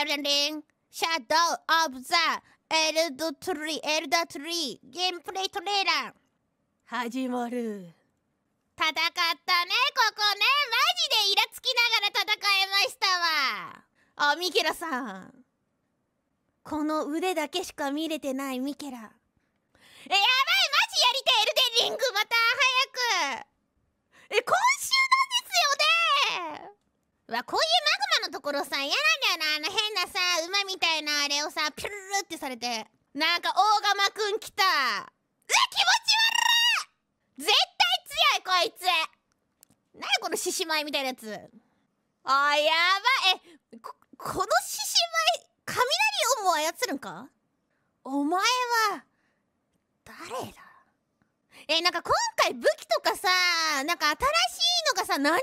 エルデンリンシャドウオブザエルドトリエルダトリゲームプレイトレーラー始まる戦ったねここねマジでイラつきながら戦えましたわあミケラさんこの腕だけしか見れてないミケラえやばいマジやりてエルデンリングまた早くえ今週なんですよねわこういうところさ嫌なんだよなあの変なさ馬みたいなあれをさピュルルってされてなんか大釜くん来たうわ気持ち悪い絶対強いこいつ何この獅子舞みたいなやつあやばえここの獅子舞雷をも操るんかお前は誰だえなんか今回武器とかさなんか新しいのがさ何十種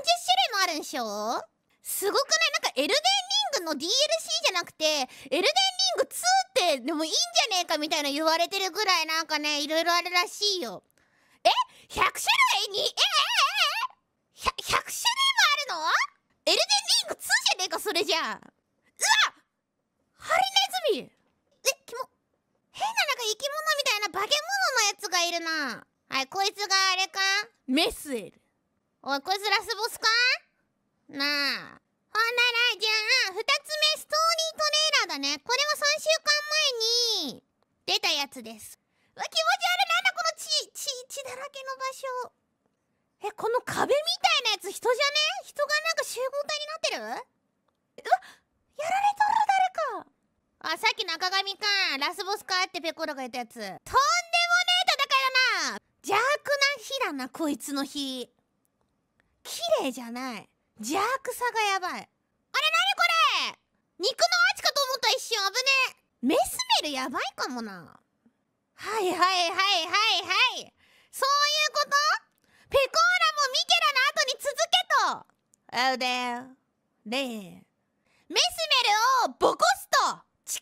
類もあるんでしょすごくないエルデンリングの DLC じゃなくて、エルデンリング2ってでもいいんじゃねえかみたいな言われてるぐらいなんかね、いろいろあるらしいよ。え ?100 種類に、ええええ ?100 種類もあるのエルデンリング2じゃねえか、それじゃあ。うわハリネズミえ、キモ。変ななんか生き物みたいな化け物のやつがいるな。はい、こいつがあれかメスエル。おい、こいつラスボスかつですうわ気持ち悪いなんだこの血血血だらけの場所えこの壁みたいなやつ人じゃね人がなんか集合体になってるうわやられとる誰かあさっき中上かラスボスかってペコロが言ったやつとんでもねえ戦いだな邪悪な日だなこいつの日綺麗じゃない邪悪さがやばいあれなにこれ肉のアーチかと思った一瞬危ねえメスメルやばいかもなはいはいはいはいはいそういうことペコーラもミケラの後に続けとあうでれメスメルをボコすと誓